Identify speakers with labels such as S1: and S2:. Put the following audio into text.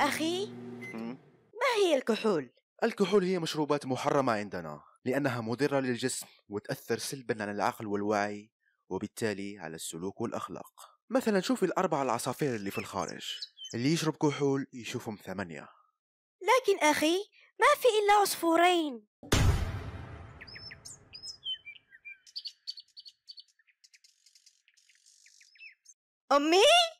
S1: أخي
S2: ما هي الكحول؟ الكحول هي مشروبات محرمة عندنا لأنها مضرة للجسم وتأثر سلبا على العقل والوعي وبالتالي على السلوك والأخلاق مثلا شوفي الأربعة العصافير اللي في الخارج اللي يشرب كحول يشوفهم ثمانية
S3: لكن أخي ما في إلا عصفورين
S4: أمي؟